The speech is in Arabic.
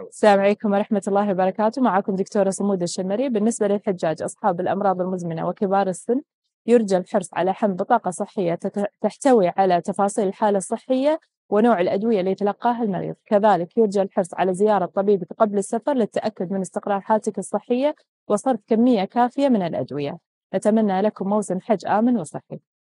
السلام عليكم ورحمة الله وبركاته معكم دكتورة صمود الشمري بالنسبة للحجاج أصحاب الأمراض المزمنة وكبار السن يرجى الحرص على حمل بطاقة صحية تحتوي على تفاصيل الحالة الصحية ونوع الأدوية اللي يتلقاها المريض كذلك يرجى الحرص على زيارة طبيبك قبل السفر للتأكد من استقرار حالتك الصحية وصرف كمية كافية من الأدوية نتمنى لكم موسم حج آمن وصحي